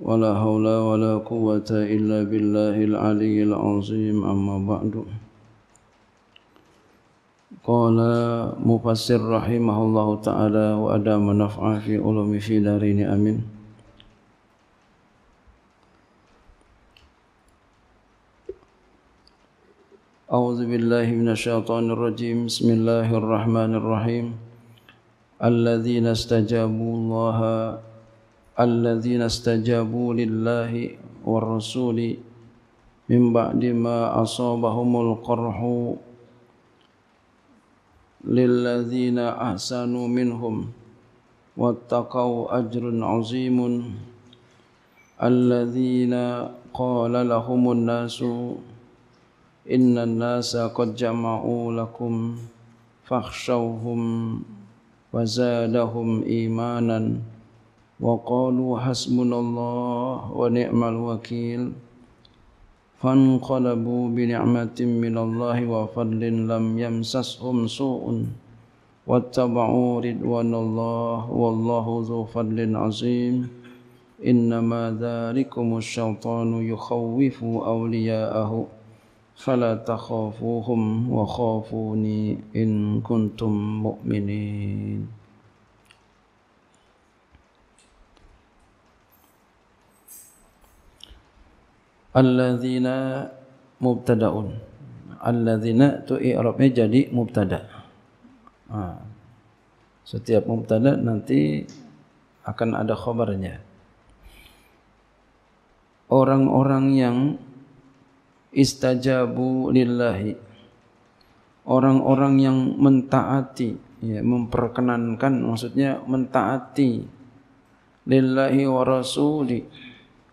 ولا حول ولا قوة إلا بالله العلي العظيم أما بعد قال مفسر رحمه الله تعالى وأدام نفعه في علوم في دارين أمين أعوذ بالله من الشيطان الرجيم بسم الله الرحمن الرحيم الذين استجابوا الله الذين استجابوا لله والرسول من بعد ما أصابهم القرح للذين أحسنوا منهم واتقوا أجر عظيم الذين قال لهم الناس إن الناس قد جمعوا لكم فاخشوهم وزادهم إيمانا وقالوا حسبنا الله ونعم الوكيل فانقلبوا بنعمة من الله وفضل لم يمسسهم سوء واتبعوا رضوان الله والله ذو فضل عظيم إنما ذلكم الشيطان يخوف أولياءه فلا تخافوهم وخافوني إن كنتم مؤمنين Alladzina mubtada'un Alladzina tu i'rabnya jadi mubtada ha. Setiap mubtada nanti akan ada khabarnya Orang-orang yang istajabu lillahi Orang-orang yang mentaati ya, Memperkenankan maksudnya mentaati Lillahi wa rasulih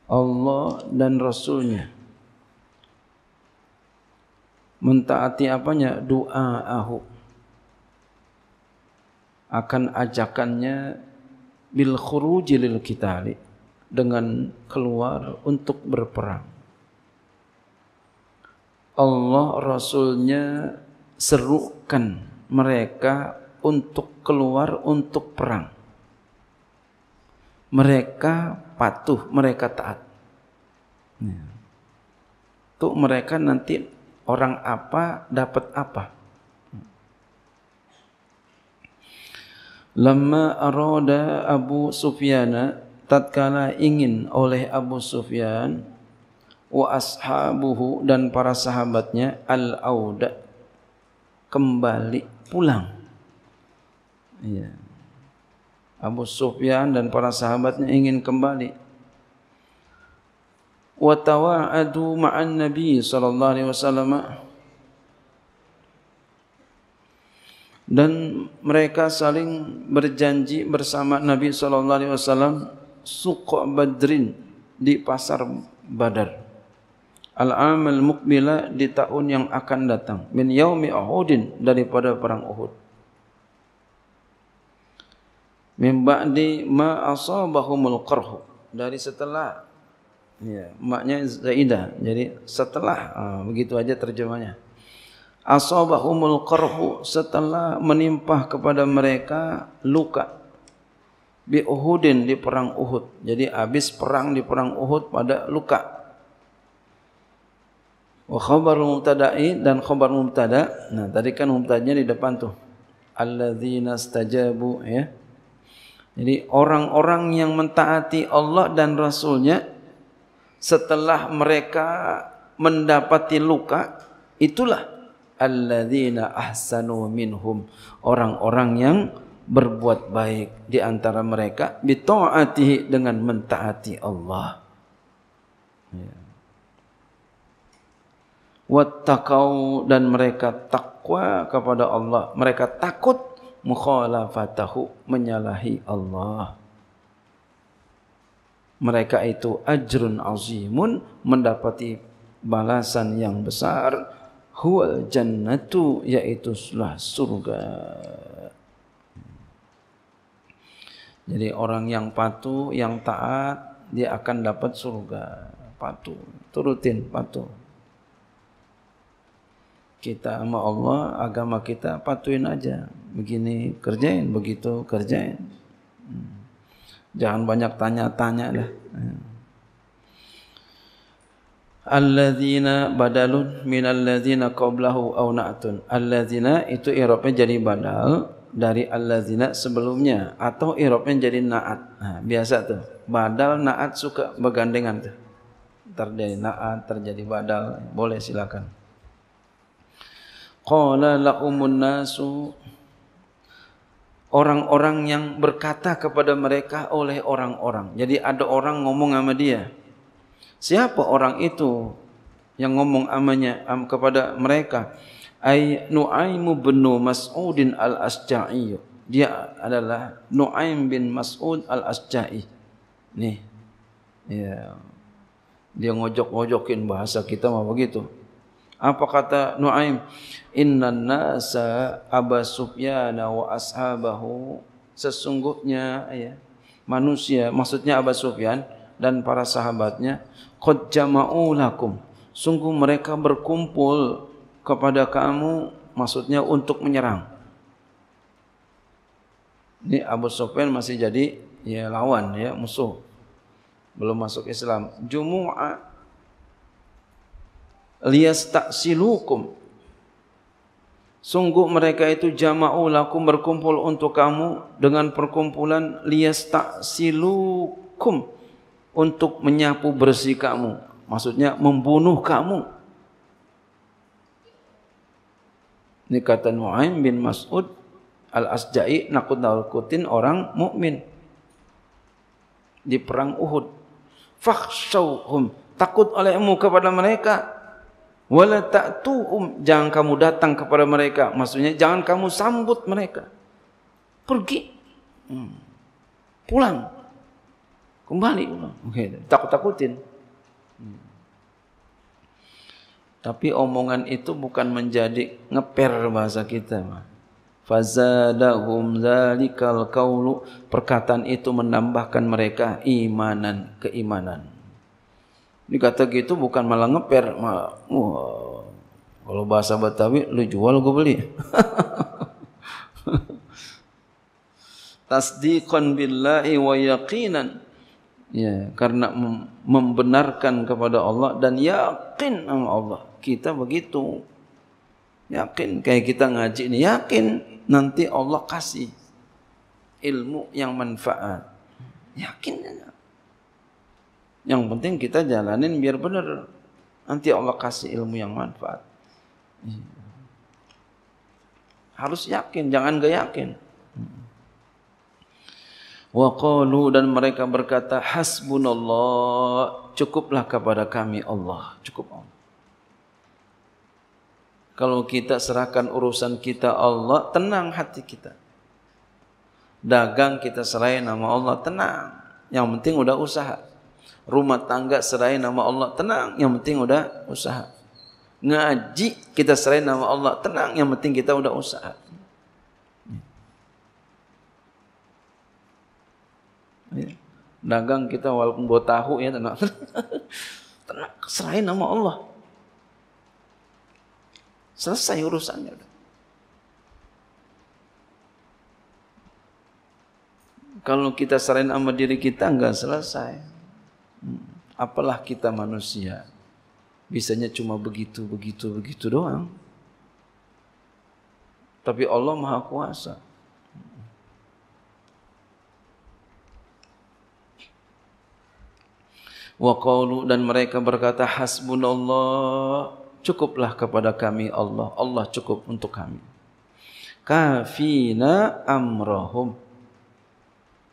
Allah dan Rasulnya. Mentaati apanya? Doa ahu. Akan ajakannya bil khuruji lil kitali. Dengan keluar untuk berperang. Allah Rasulnya serukan mereka untuk keluar untuk perang. mereka patuh, mereka taat. Untuk ya. mereka nanti orang apa dapat apa. Lama aroda Abu Sufyan tatkala ingin oleh Abu Sufyan wa ashabuhu dan para sahabatnya al-auda kembali pulang. Yeah Abu Sufyan dan para sahabatnya ingin kembali. Wa tawa'adu ma'an Nabi sallallahu alaihi wasallam dan mereka saling berjanji bersama Nabi sallallahu alaihi wasallam suq badrin di pasar Badar. Al-amal mukmila di tahun yang akan datang min yaumi Uhudin daripada perang Uhud min ba'di ma asabahumul qarh dari setelah ya maknya Zaidah jadi setelah ah, begitu aja terjemahnya asabahumul qarh setelah menimpa kepada mereka luka bi Uhudin di perang Uhud jadi habis perang di perang Uhud pada luka wa khabar mubtada'i dan khabar mubtada' nah tadi kan mubtada'nya di depan tuh alladzina stajabu ya jadi orang-orang yang mentaati Allah dan Rasulnya setelah mereka mendapati luka itulah alladzina ahsanu minhum orang-orang yang berbuat baik di antara mereka bitaatihi dengan mentaati Allah. Ya. Wattaqau dan mereka takwa kepada Allah. Mereka takut mukhalafatahu menyalahi Allah. Mereka itu ajrun azimun mendapati balasan yang besar huwal jannatu yaitu surga. Jadi orang yang patuh, yang taat, dia akan dapat surga. Patuh, turutin patuh. Kita sama Allah, agama kita patuhin aja begini kerjain begitu kerjain hmm. jangan banyak tanya-tanya lah hmm. alladzina badalun min alladzina qablahu aw na'tun alladzina itu i'rabnya jadi badal dari alladzina sebelumnya atau i'rabnya jadi na'at nah, ha, biasa tuh badal na'at suka bergandengan tuh terjadi na'at terjadi badal boleh silakan qala la'umun nasu orang-orang yang berkata kepada mereka oleh orang-orang. Jadi ada orang ngomong sama dia. Siapa orang itu yang ngomong amanya am, kepada mereka? Ai Nuaimu bin Mas'udin Al-Asja'i. Dia adalah Nuaim bin Mas'ud Al-Asja'i. Nih. Ya. Dia ngojok-ngojokin bahasa kita mah begitu. Apa kata Nuaim? Inna nasa Aba Sufyan wa ashabahu sesungguhnya ya, manusia maksudnya Aba Sufyan dan para sahabatnya qad jama'u Sungguh mereka berkumpul kepada kamu maksudnya untuk menyerang. Ini Abu Sufyan masih jadi ya lawan ya musuh. Belum masuk Islam. Jumu'ah Lias tak silukum. Sungguh mereka itu jama'u lakum berkumpul untuk kamu dengan perkumpulan lias tak silukum untuk menyapu bersih kamu. Maksudnya membunuh kamu. Ini kata Nu'aim bin Mas'ud al-Asja'i nakut nakutin orang mukmin di perang Uhud. Fakhshawhum. Takut olehmu kepada mereka. Mereka wala ta'tuhum jangan kamu datang kepada mereka maksudnya jangan kamu sambut mereka pergi hmm. pulang kembali pulang okay. takut-takutin hmm. tapi omongan itu bukan menjadi ngeper bahasa kita fazadahum zalikal qaulu perkataan itu menambahkan mereka imanan keimanan ini kata gitu bukan malah ngeper. Wah, kalau bahasa Betawi, lu jual gue beli. Tasdiqan billahi wa yaqinan. Ya, karena membenarkan kepada Allah dan yakin sama Allah. Kita begitu. Yakin. Kayak kita ngaji ini. Yakin. Nanti Allah kasih ilmu yang manfaat. Yakin. Yakin. Yang penting kita jalanin biar benar. Nanti Allah kasih ilmu yang manfaat. Harus yakin, jangan gak yakin. Wa dan mereka berkata hasbunallah, cukuplah kepada kami Allah, cukup Allah. Kalau kita serahkan urusan kita Allah, tenang hati kita. Dagang kita serai nama Allah, tenang. Yang penting sudah usaha, rumah tangga serai nama Allah tenang yang penting udah usaha ngaji kita serai nama Allah tenang yang penting kita udah usaha ya. dagang kita walaupun buat tahu ya tenang tenang serai nama Allah selesai urusannya udah. Kalau kita serahin sama diri kita, enggak selesai apalah kita manusia bisanya cuma begitu begitu begitu doang tapi Allah Maha Kuasa wa qalu dan mereka berkata hasbunallah cukuplah kepada kami Allah Allah cukup untuk kami kafina amrahum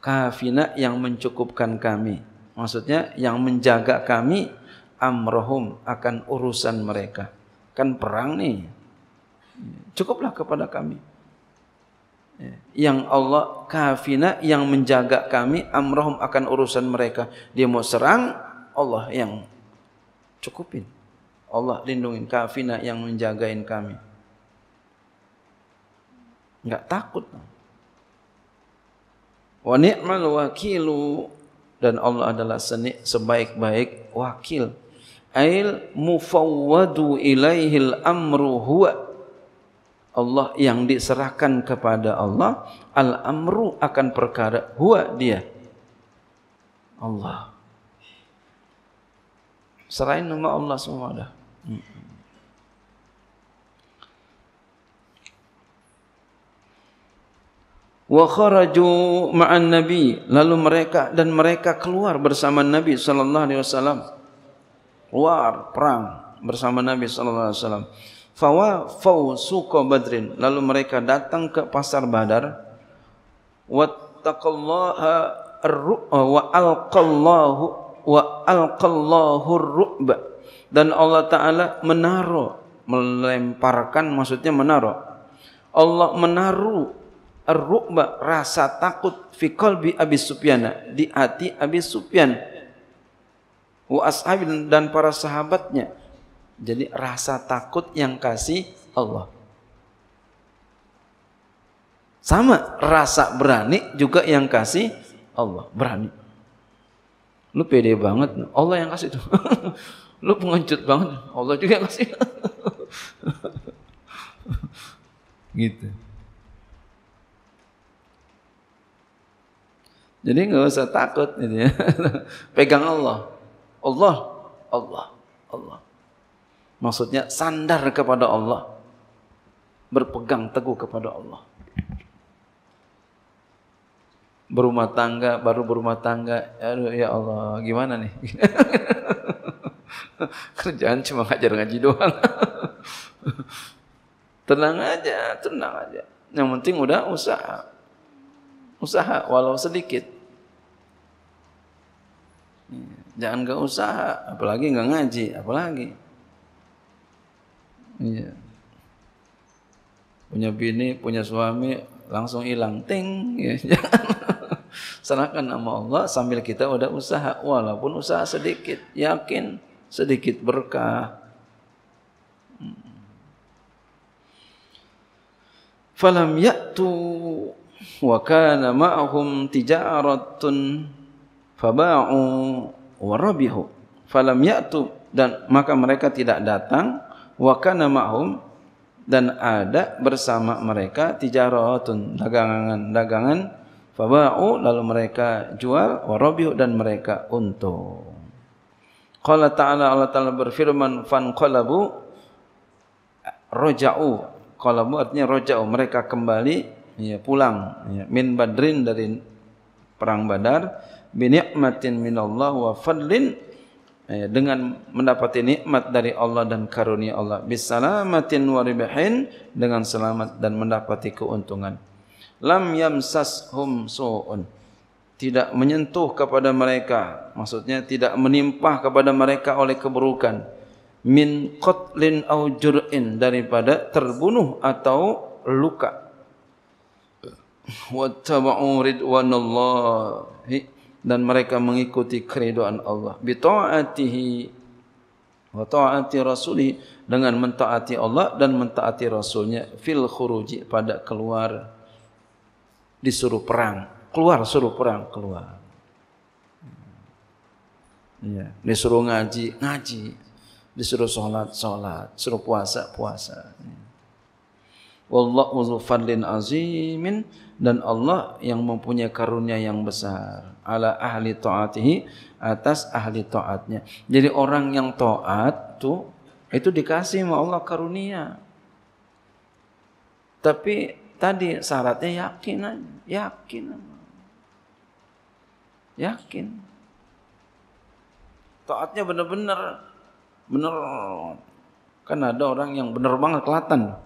kafina yang mencukupkan kami Maksudnya yang menjaga kami amrohum akan urusan mereka. Kan perang nih. Cukuplah kepada kami. Yang Allah kafina yang menjaga kami amrohum akan urusan mereka. Dia mau serang Allah yang cukupin. Allah lindungin kafina yang menjagain kami. Enggak takut. Wa ni'mal wakilu dan Allah adalah seni sebaik-baik wakil. Ail mufawwadu ilaihil amru huwa Allah yang diserahkan kepada Allah al amru akan perkara huwa dia Allah serahin nama Allah semua dah hmm. wa kharaju ma'an nabi lalu mereka dan mereka keluar bersama nabi sallallahu alaihi wasallam keluar perang bersama nabi sallallahu alaihi wasallam fawa fausuqa badrin lalu mereka datang ke pasar badar wattaqallaha ar-ru'a wa alqallahu wa alqallahu ar dan Allah taala menaruh melemparkan maksudnya menaruh Allah menaruh ar-ru'ba rasa takut fi qalbi Abi Sufyan di hati Abi Sufyan wa ashabin dan para sahabatnya jadi rasa takut yang kasih Allah sama rasa berani juga yang kasih Allah berani lu pede banget Allah yang kasih itu lu pengecut banget Allah juga yang kasih gitu Jadi enggak usah takut gitu ya. Pegang Allah. Allah, Allah, Allah. Maksudnya sandar kepada Allah. Berpegang teguh kepada Allah. Berumah tangga, baru berumah tangga. Aduh, ya Allah, gimana nih? Kerjaan cuma ngajar ngaji doang. tenang aja, tenang aja. Yang penting udah usaha usaha walau sedikit. Hmm, jangan enggak usaha, apalagi enggak ngaji, apalagi. Iya. Punya bini, punya suami, langsung hilang. Ting, ya. Serahkan nama Allah sambil kita udah usaha, walaupun usaha sedikit, yakin sedikit berkah. Hmm. Falam yatu wa kana ma'hum tijaratun faba'u wa rabihu falam ya'tu dan maka mereka tidak datang wa kana ma'hum dan ada bersama mereka tijaratun dagangan-dagangan faba'u lalu mereka jual wa rabihu dan mereka untung Qala ta'ala Allah ta'ala berfirman fan qalabu roja'u qalabu artinya roja'u mereka kembali ya, pulang ya, min badrin dari perang badar bi ni'matin min wa fadlin ya, dengan mendapati nikmat dari Allah dan karunia Allah bisalamatin wa ribahin dengan selamat dan mendapati keuntungan lam yamsas yamsashum su'un tidak menyentuh kepada mereka maksudnya tidak menimpah kepada mereka oleh keburukan min qatlin au jur'in daripada terbunuh atau luka wattaba'u ridwanallahi dan mereka mengikuti keridhaan Allah bi ta'atihi wa ta'ati rasulih dengan mentaati Allah dan mentaati rasulnya fil khuruji pada keluar disuruh perang keluar suruh perang keluar ya disuruh ngaji ngaji disuruh salat salat disuruh puasa puasa ya. Wallahu zulfadlin azimin dan Allah yang mempunyai karunia yang besar ala ahli taatihi atas ahli taatnya. Jadi orang yang taat tu itu dikasih sama Allah karunia. Tapi tadi syaratnya yakin aja, yakin. Yakin. Taatnya benar-benar benar. Kan ada orang yang benar banget kelihatan.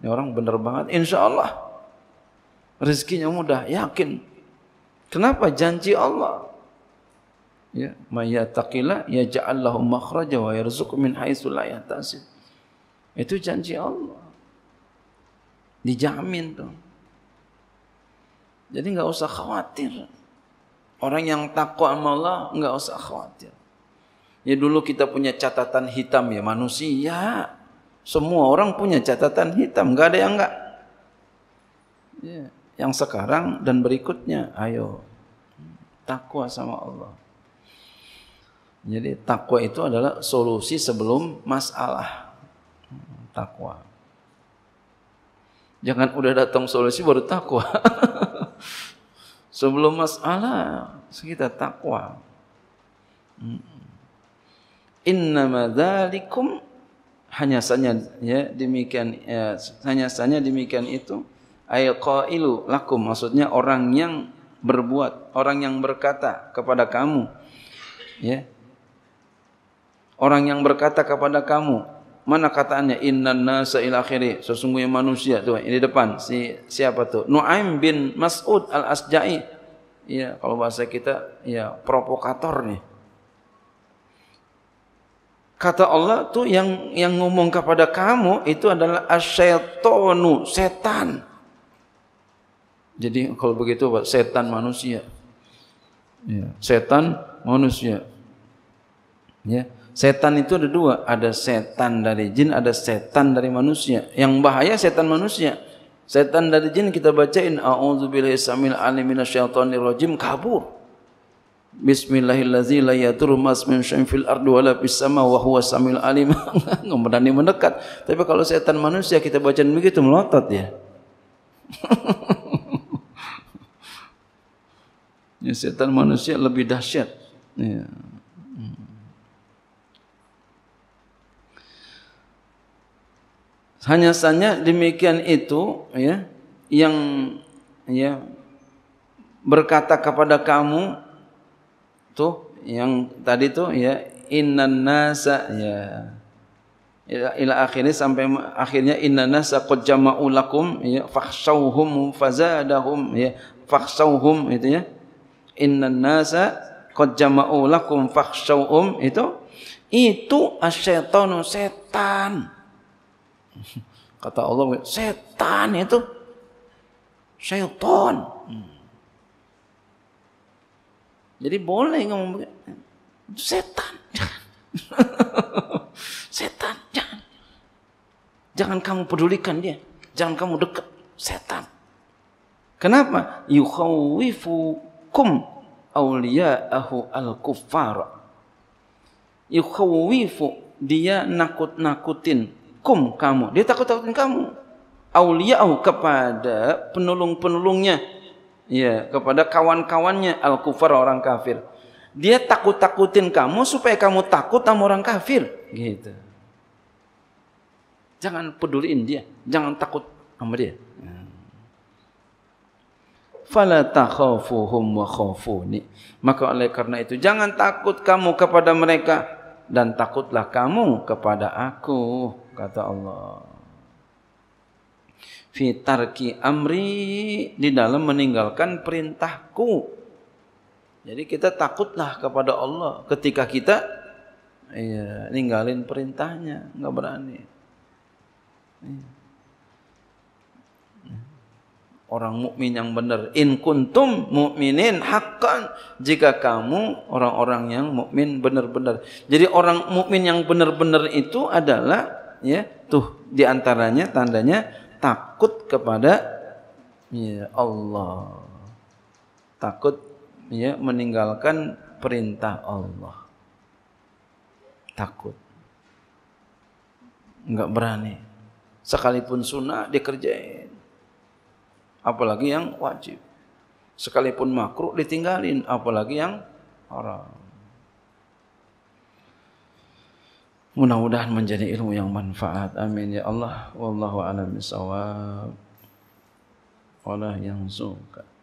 Ini orang benar banget. Insya Allah. Rezekinya mudah. Yakin. Kenapa? Janji Allah. Ya, takila ya ja'allahu makhraja wa yarzuq min haitsu la yahtasib. Itu janji Allah. Dijamin tu. Jadi enggak usah khawatir. Orang yang takwa sama Allah enggak usah khawatir. Ya dulu kita punya catatan hitam ya manusia. Semua orang punya catatan hitam, nggak ada yang nggak. Ya. Yang sekarang dan berikutnya, ayo takwa sama Allah. Jadi takwa itu adalah solusi sebelum masalah. Takwa. Jangan udah datang solusi baru takwa. sebelum masalah kita takwa. Hmm. inna madalikum hanya saja ya, demikian ya, hanya saja demikian itu ayqailu lakum maksudnya orang yang berbuat orang yang berkata kepada kamu ya orang yang berkata kepada kamu mana kataannya inna nasa ila akhiri sesungguhnya manusia tuh ini depan si siapa tuh Nu'aim bin Mas'ud al-Asja'i ya kalau bahasa kita ya provokator nih kata Allah tuh yang yang ngomong kepada kamu itu adalah asyaitonu setan jadi kalau begitu setan manusia ya. setan manusia ya setan itu ada dua ada setan dari jin ada setan dari manusia yang bahaya setan manusia setan dari jin kita bacain a'udzubillahi samil alim minasyaitonir rajim kabur Bismillahirrahmanirrahim. fil ardu wala fis sama wa huwa samil alim. Ngomberani mendekat. Tapi kalau setan manusia kita bacaan begitu melotot ya. ya, setan manusia lebih dahsyat. Ya. Hmm. Hanya saja demikian itu ya yang ya berkata kepada kamu tu yang tadi tu ya innan nasa ya ila, ila akhirnya sampai akhirnya innan nasa qad jama'u lakum ya fakhshawhum fazadahum ya fakhshawhum itu ya innan nasa qad jama'u lakum fakhshawhum itu itu asyaitanu setan kata Allah setan itu syaitan hmm. Jadi boleh ngomong begitu. Setan. setan. Jangan. jangan kamu pedulikan dia. Jangan kamu dekat. Setan. Kenapa? Yukhawifukum awliya'ahu al-kuffar. Yukhawifu. Dia nakut-nakutin. Kum kamu. Dia takut-takutin kamu. Awliya'ahu kepada penolong-penolongnya ya kepada kawan-kawannya al kufar orang kafir dia takut takutin kamu supaya kamu takut sama orang kafir gitu jangan peduliin dia jangan takut sama dia ya. fala takhafuhum wa khafuni maka oleh karena itu jangan takut kamu kepada mereka dan takutlah kamu kepada aku kata Allah Fitarki amri di dalam meninggalkan perintahku. Jadi kita takutlah kepada Allah ketika kita iya, ninggalin perintahnya, enggak berani. Orang mukmin yang benar, in kuntum mukminin hakkan jika kamu orang-orang yang mukmin benar-benar. Jadi orang mukmin yang benar-benar itu adalah ya, tuh di antaranya tandanya takut kepada ya Allah. Takut ya meninggalkan perintah Allah. Takut. Enggak berani. Sekalipun sunnah dikerjain. Apalagi yang wajib. Sekalipun makruh ditinggalin, apalagi yang haram. Mudah-mudahan menjadi ilmu yang manfaat. Amin ya Allah. Wallahu a'lam bishawab. Allah yang suka.